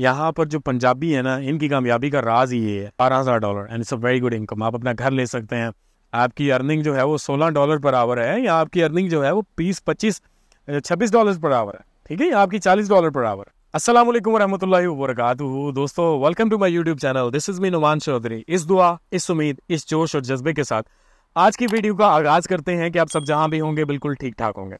यहाँ पर जो पंजाबी है ना इनकी कामयाबी का राज ही ये है बारह हज़ार dollar and it's a very good income आप अपना घर ले सकते हैं आपकी अर्निंग जो है वो सोलह डॉलर पर आवर है या आपकी अर्निंग जो है वो बीस पच्चीस छब्बीस डॉलर पर आवर है ठीक है आपकी चालीस डॉलर पर आवर असल वरहमत वरक दोस्तों welcome to my YouTube channel this is me Numan Chaudhry इस दुआ इस उम्मीद इस जोश और जज्बे के साथ आज की वीडियो का आगाज़ करते हैं कि आप सब जहाँ भी होंगे बिल्कुल ठीक ठाक होंगे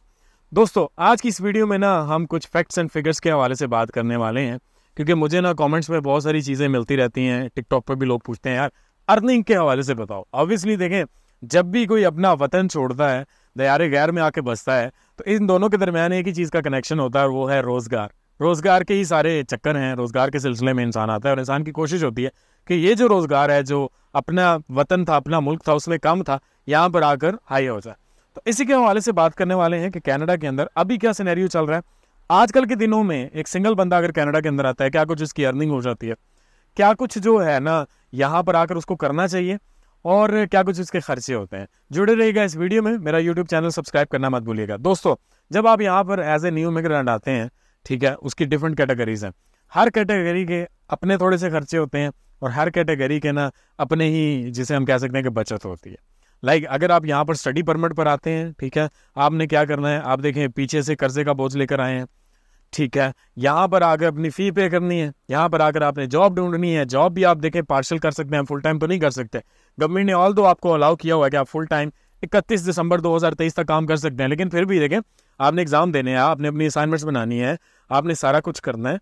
दोस्तों आज की इस वीडियो में ना हम कुछ फैक्ट्स एंड फिगर्स के हवाले से बात करने वाले हैं क्योंकि मुझे ना कमेंट्स में बहुत सारी चीज़ें मिलती रहती हैं टिकटॉक पर भी लोग पूछते हैं यार अर्निंग के हवाले से बताओ ऑब्वियसली देखें जब भी कोई अपना वतन छोड़ता है दयारे तो गैर में आके बसता है तो इन दोनों के दरमियान एक ही चीज़ का कनेक्शन होता है और वो है रोज़गार रोज़गार के ही सारे चक्कर हैं रोज़गार के सिलसिले में इंसान आता है और इंसान की कोशिश होती है कि ये जो रोज़गार है जो अपना वतन था अपना मुल्क था उसमें कम था यहाँ पर आकर हाई हो जाए तो इसी के हवाले से बात करने वाले हैं कि कनाडा के अंदर अभी क्या सिनेरियो चल रहा है आजकल के दिनों में एक सिंगल बंदा अगर कनाडा के अंदर आता है क्या कुछ इसकी अर्निंग हो जाती है क्या कुछ जो है ना यहाँ पर आकर उसको करना चाहिए और क्या कुछ उसके खर्चे होते हैं जुड़े रहिएगा इस वीडियो में मेरा यूट्यूब चैनल सब्सक्राइब करना मत भूलिएगा दोस्तों जब आप यहाँ पर एज ए न्यू इमिग्रेंट आते हैं ठीक है उसकी डिफरेंट कैटेगरीज हैं हर कैटेगरी के अपने थोड़े से खर्चे होते हैं और हर कैटेगरी के ना अपने ही जिसे हम कह सकते हैं कि बचत होती है लाइक अगर आप यहाँ पर स्टडी परमिट पर आते हैं ठीक है आपने क्या करना है आप देखें पीछे से कर्जे का बोझ लेकर आए हैं ठीक है यहाँ पर आकर अपनी फ़ी पे करनी है यहाँ पर आकर आपने जॉब ढूंढनी है जॉब भी आप देखें पार्शल कर सकते हैं फुल टाइम तो नहीं कर सकते गवर्नमेंट ने ऑल दो आपको अलाउ किया हुआ है कि आप फुल टाइम इकतीस दिसंबर 2023 तक काम कर सकते हैं लेकिन फिर भी देखें आपने एग्ज़ाम देने हैं आपने अपनी असाइनमेंट्स बनानी है आपने सारा कुछ करना है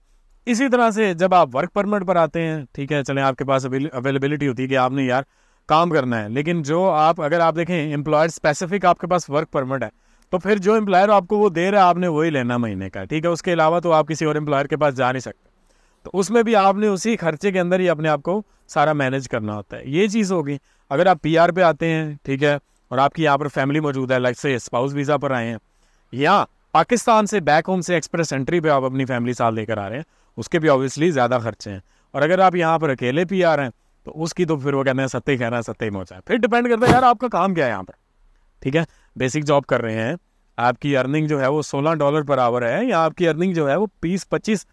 इसी तरह से जब आप वर्क परमिट पर आते हैं ठीक है चले आपके पास अवेलेबिलिटी होती है कि आपने यार काम करना है लेकिन जो आप अगर आप देखें एम्प्लॉयर स्पेसिफिक आपके पास वर्क परमिट है तो फिर जो एम्प्लॉयर आपको वो दे रहा है आपने वही लेना महीने का ठीक है उसके अलावा तो आप किसी और एम्प्लॉयर के पास जा नहीं सकते तो उसमें भी आपने उसी खर्चे के अंदर ही अपने आप को सारा मैनेज करना होता है ये चीज़ होगी अगर आप पी पे आते हैं ठीक है और आपकी यहाँ पर फैमिली मौजूद है लाइक से स्पाउस वीज़ा पर आए हैं या पाकिस्तान से बैक होम से एक्सप्रेस एंट्री पे आप अपनी फैमिली साथ लेकर आ रहे हैं उसके भी ऑब्वियसली ज़्यादा खर्चे हैं और अगर आप यहाँ पर अकेले पी आ रहे हैं तो उसकी तो फिर वो कहते हैं सत्य कहना है सत्य ही पहुंचा फिर डिपेंड करता है यार आपका काम क्या है यहाँ पर ठीक है बेसिक जॉब कर रहे हैं आपकी अर्निंग जो है वो सोलह डॉलर पर आवर है या आपकी अर्निंग जो है वो बीस पच्चीस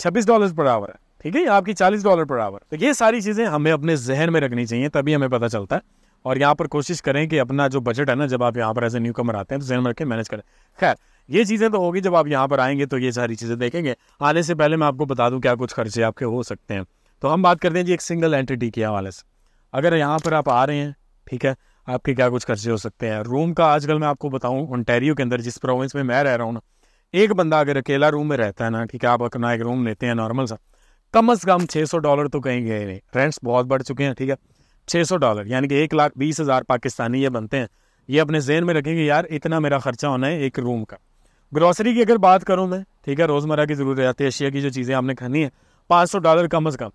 छब्बीस डॉलर पर आवर है ठीक है या आपकी चालीस डॉलर पर आवर तो ये सारी चीज़ें हमें अपने जहन में रखनी चाहिए तभी हमें पता चलता है और यहाँ पर कोशिश करें कि अपना जो बजट है ना जब आप यहाँ पर एज ए न्यू कमर आते हैं तो जहन में रखें मैनेज करें खैर ये चीज़ें तो होगी जब आप यहाँ पर आएंगे तो ये सारी चीज़ें देखेंगे आने से पहले मैं आपको बता दूँ क्या कुछ खर्चे आपके हो सकते हैं तो हम बात करते हैं जी एक सिंगल एंटिटी के हवाले से अगर यहाँ पर आप आ रहे हैं ठीक है आपके क्या कुछ खर्चे हो सकते हैं रूम का आजकल मैं आपको बताऊँ ओंटेरियो के अंदर जिस प्रोविंस में मैं रह रहा हूँ ना एक बंदा अगर अकेला रूम में रहता है ना ठीक है आप अपना एक रूम लेते हैं नॉर्मल सा कम अज़ कम छः सौ डॉलर तो कहीं गए नहीं रेंट्स बहुत बढ़ चुके हैं ठीक है छः सौ डॉलर यानी कि एक लाख बीस हज़ार पाकिस्तानी ये बनते हैं ये अपने जहन में रखेंगे यार इतना मेरा खर्चा होना है एक रूम का ग्रॉसरी की अगर बात करूँ मैं ठीक है रोज़मर्रा की ज़रूरत रहती है अशिया की जो चीज़ें आपने खानी है पाँच सौ डॉलर कम अज़ कम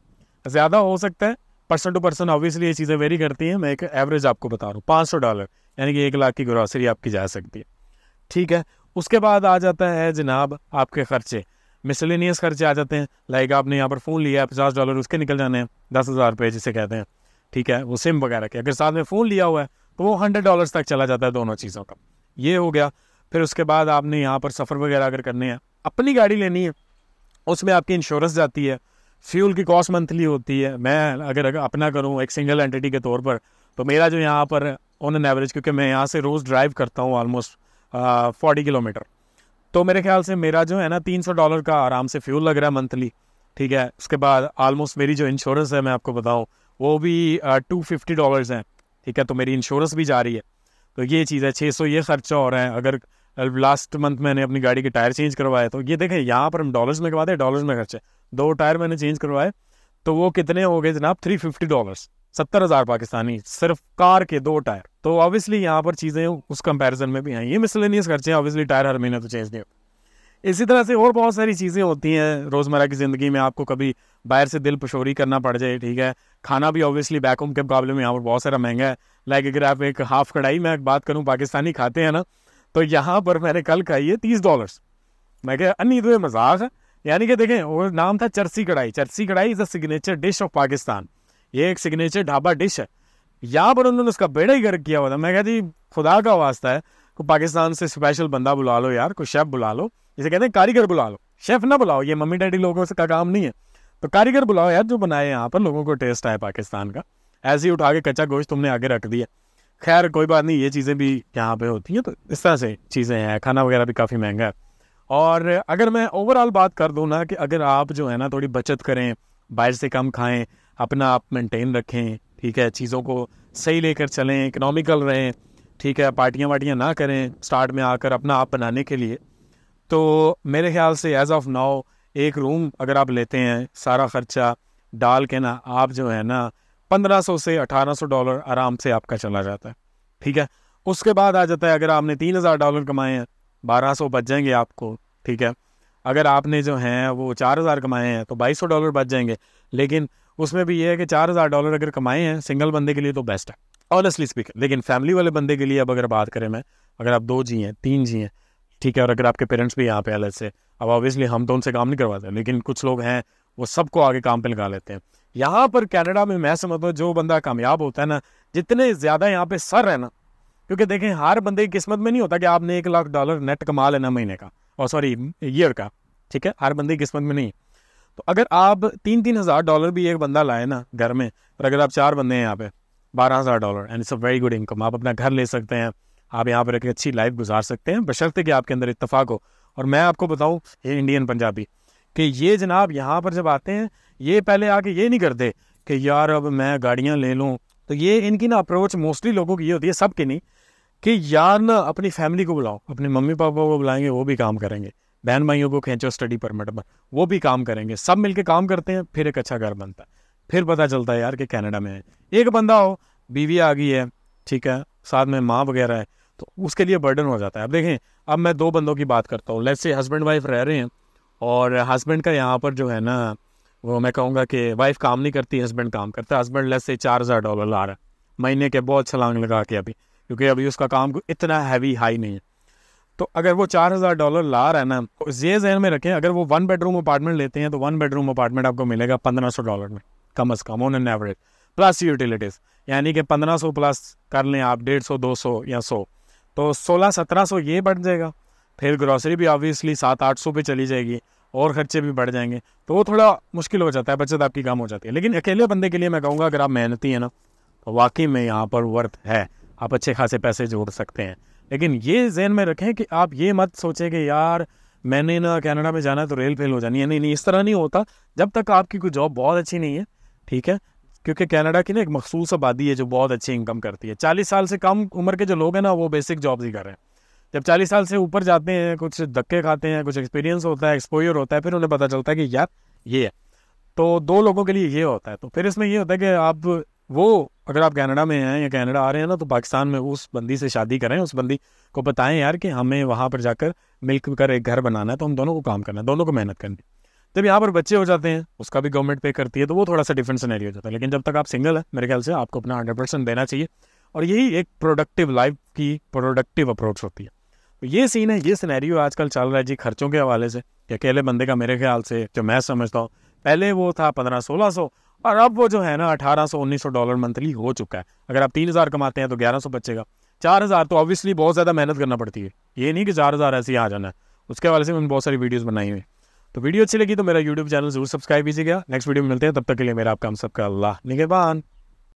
ज़्यादा हो सकता है पर्सन टू पर्सन ऑब्वियसली ये चीज़ें वेरी करती हैं मैं एक एवरेज आपको बता रहा हूँ पाँच सौ डॉलर यानी कि एक लाख की ग्रॉसरी आपकी जा सकती है ठीक है उसके बाद आ जाता है जनाब आपके खर्चे मिसलिनियस खर्चे आ जाते हैं लाइक आपने यहाँ पर फ़ोन लिया है पचास डॉलर उसके निकल जाने हैं दस हज़ार रुपये जिसे कहते हैं ठीक है वो सिम वगैरह के अगर साथ में फ़ोन लिया हुआ है तो वो हंड्रेड डॉलर तक चला जाता है दोनों चीज़ों का ये हो गया फिर उसके बाद आपने यहाँ पर सफ़र वगैरह अगर करने हैं अपनी गाड़ी लेनी है उसमें आपकी इंश्योरेंस जाती है फ्यूल की कॉस्ट मंथली होती है मैं अगर, अगर अपना करूँ एक सिंगल एंटिटी के तौर पर तो मेरा जो यहाँ पर ऑन एन एवरेज क्योंकि मैं यहाँ से रोज़ ड्राइव करता हूँ ऑलमोस्ट फोर्टी किलोमीटर तो मेरे ख्याल से मेरा जो है ना तीन सौ डॉलर का आराम से फ्यूल लग रहा है मंथली ठीक है उसके बाद आलमोस्ट मेरी जो इंश्योरेंस है मैं आपको बताऊँ वो भी टू फिफ्टी डॉलर्स हैं ठीक है तो मेरी इंश्योरेंस भी जा रही है तो ये चीज़ है छः सौ ये खर्चा हो रहा है अगर लास्ट मंथ मैंने अपनी गाड़ी के टायर चेंज करवाया तो ये देखें यहाँ पर हम डॉलर्स में करवाते हैं डॉलर्स में खर्चे दो टायर मैंने चेंज करवाए तो वो कितने हो गए जनाब थ्री फिफ्टी डॉलर सत्तर हज़ार पाकिस्तानी सिर्फ कार के दो टायर तो ऑब्वियसली यहाँ पर चीज़ें उस कंपैरिजन में भी आई ये मिसलेनियस खर्चे हैं ऑब्वियसली टायर हर महीने तो चेंज नहीं इसी तरह से और बहुत सारी चीज़ें होती हैं रोज़मर्रा की ज़िंदगी में आपको कभी बाहर से दिल पशोरी करना पड़ जाए ठीक है खाना भी ऑब्वियसली बैकहोम के मुकाबले में यहाँ पर बहुत सारा महंगा है लाइक अगर आप एक हाफ़ कढ़ाई में बात करूँ पाकिस्तानी खाते हैं ना तो यहाँ पर मैंने कल खाई है तीस डॉलर्स मैं क्या अन्नी तो मजाक है यानी कि देखें वो नाम था चरसी karahi charsi karahi is a signature dish of Pakistan ये एक सिग्नेचर ढाबा डिश है यहाँ पर उन्होंने उसका बेड़ा ही गर्क किया हुआ था मैं कहती खुदा का वास्ता है को पाकिस्तान से स्पेशल बंदा बुला लो यार कोई शेफ़ बुला लो जिसे कहते हैं कारीगर बुला लो शेफ़ ना बुलाओ ये मम्मी डैडी लोगों से का काम नहीं है तो कारीगर बुलाओ यार जो बनाए यहाँ पर लोगों को टेस्ट आए पाकिस्तान का ऐसे ही उठा के कच्चा गोश्त तुमने आगे रख दिया खैर कोई बात नहीं ये चीज़ें भी यहाँ पे होती हैं तो इस तरह से चीज़ें हैं खाना वगैरह भी काफ़ी महंगा है और अगर मैं ओवरऑल बात कर दूँ ना कि अगर आप जो है ना थोड़ी बचत करें बाहर से कम खाएं अपना आप मेंटेन रखें ठीक है चीज़ों को सही लेकर चलें इकनॉमिकल रहें ठीक है पार्टियाँ वार्टियाँ ना करें स्टार्ट में आकर अपना आप बनाने के लिए तो मेरे ख्याल से एज़ ऑफ नाउ एक रूम अगर आप लेते हैं सारा ख़र्चा डाल के ना आप जो है ना 1500 से 1800 डॉलर आराम से आपका चला जाता है ठीक है उसके बाद आ जाता है अगर आपने 3000 डॉलर कमाए हैं बारह सौ बच जाएंगे आपको ठीक है अगर आपने जो हैं वो चार हज़ार कमाए हैं तो बाईस सौ डॉलर बच जाएंगे लेकिन उसमें भी ये है कि चार हज़ार डॉलर अगर कमाए हैं सिंगल बंदे के लिए तो बेस्ट है ऑनेस्टली स्पीक लेकिन फैमिली वाले बंदे के लिए अब अगर बात करें मैं अगर आप दो जी हैं तीन जी हैं ठीक है और अगर आपके पेरेंट्स भी यहाँ पे अलग से अब ऑब्वियसली हम तो उनसे काम नहीं करवाते लेकिन कुछ लोग हैं वो सबको आगे काम पर लगा लेते हैं यहाँ पर कनाडा में मैं समझता हूँ जो बंदा कामयाब होता है ना जितने ज़्यादा यहाँ पे सर है ना क्योंकि देखें हर बंदे की किस्मत में नहीं होता कि आपने एक लाख डॉलर नेट कमा लेना महीने का और सॉरी ईयर का ठीक है हर बंदे की किस्मत में नहीं तो अगर आप तीन तीन हज़ार डॉलर भी एक बंदा लाए ना घर में और अगर आप चार बंदे हैं यहाँ पे बारह हज़ार dollar and it's a very good income आप अपना घर ले सकते हैं आप यहाँ पर एक अच्छी लाइफ गुजार सकते हैं बशर्ते कि आपके अंदर इतफाक हो और मैं आपको बताऊँ ये इंडियन पंजाबी कि ये जनाब यहाँ पर जब आते हैं ये पहले आके ये नहीं करते कि यार अब मैं गाड़ियाँ ले लूँ तो ये इनकी ना अप्रोच मोस्टली लोगों की ये होती है सब की नहीं कि यार ना अपनी फैमिली को बुलाओ अपने मम्मी पापा को बुलाएंगे वो भी काम करेंगे बहन भाइयों को खींचो स्टडी परमिट पर वो भी काम करेंगे सब मिलके काम करते हैं फिर एक अच्छा घर बनता है फिर पता चलता है यार कि कनाडा में है एक बंदा हो बीवी आ गई है ठीक है साथ में माँ वगैरह है तो उसके लिए बर्डन हो जाता है अब देखें अब मैं दो बंदों की बात करता हूँ लेट्स से हस्बैंड वाइफ रह रहे हैं और हस्बैंड का यहाँ पर जो है ना वो मैं कहूँगा कि वाइफ काम नहीं करती हस्बैंड काम करता है हस्बैंड लेट्स से चार हज़ार डॉलर ला रहा है महीने के बहुत छलांग लगा के अभी क्योंकि अभी उसका काम इतना हैवी हाई नहीं है तो अगर वो चार हज़ार डॉलर ला रहा है ना तो ये जहन में रखें अगर वो वन बेडरूम अपार्टमेंट लेते हैं तो वन बेडरूम अपार्टमेंट आपको मिलेगा पंद्रह सौ डॉलर में कम अज़ कम on an average plus utilities यानी कि पंद्रह सौ प्लस कर लें आप डेढ़ सौ दो सौ या सौ तो सोलह सत्रह सौ ये बढ़ जाएगा फिर ग्रॉसरी भी ऑब्वियसली सात आठ सौ पर चली जाएगी और खर्चे भी बढ़ जाएंगे तो वो थोड़ा मुश्किल हो जाता है बचत आपकी कम हो जाती है लेकिन अकेले बंदे के लिए मैं कहूँगा अगर आप मेहनती हैं ना तो वाकई में यहाँ पर वर्थ है आप अच्छे खासे पैसे जोड़ सकते हैं लेकिन ये जहन में रखें कि आप ये मत सोचें कि यार मैंने ना कनाडा में जाना है तो रेल फेल हो जानी है नहीं नहीं इस तरह नहीं होता जब तक आपकी कोई जॉब बहुत अच्छी नहीं है ठीक है क्योंकि कनाडा की ना एक मखसूस आबादी है जो बहुत अच्छी इनकम करती है चालीस साल से कम उम्र के जो लोग हैं ना वो बेसिक जॉब ही कर रहे हैं जब चालीस साल से ऊपर जाते हैं कुछ धक्के खाते हैं कुछ एक्सपीरियंस होता है एक्सपोजर होता है फिर उन्हें पता चलता है कि यार ये है तो दो लोगों के लिए ये होता है तो फिर इसमें ये होता है कि आप वो अगर आप कनाडा में हैं या कनाडा आ रहे हैं ना तो पाकिस्तान में उस बंदी से शादी करें उस बंदी को बताएं यार कि हमें वहाँ पर जाकर मिलकर कर एक घर बनाना है तो हम दोनों को काम करना है दोनों को मेहनत करनी है जब यहाँ पर बच्चे हो जाते हैं उसका भी गवर्नमेंट पे करती है तो वो थोड़ा सा डिफरेंट सिनेरियो हो जाता है लेकिन जब तक आप सिंगल है मेरे ख्याल से आपको अपना हंड्रेड परसेंट देना चाहिए और यही एक प्रोडक्टिव लाइफ की प्रोडक्टिव अप्रोच होती है तो ये सीन है ये सिनेरियो आजकल चल रहा है जी खर्चों के हवाले से कि अकेले बंदे का मेरे ख्याल से जो मैं समझता हूँ पहले वो था पंद्रह सोलह सौ और अब वो जो है ना अठारह सौ उन्नीस सौ डॉलर मंथली हो चुका है अगर आप तीन हज़ार कमाते हैं तो ग्यारह सौ बचेगा चार हज़ार तो ऑब्वियसली बहुत ज़्यादा मेहनत करना पड़ती है ये नहीं कि चार हज़ार ऐसे ही आ जाना है उसके हवाले से मैंने बहुत सारी वीडियोज़ बनाई हुई तो वीडियो अच्छी लगी तो मेरा यूट्यूब चैनल जरूर सब्सक्राइब कीजिएगा नेक्स्ट वीडियो में मिलते हैं तब तक के लिए मेरा आपका हम सबका अल्लाह निगेबान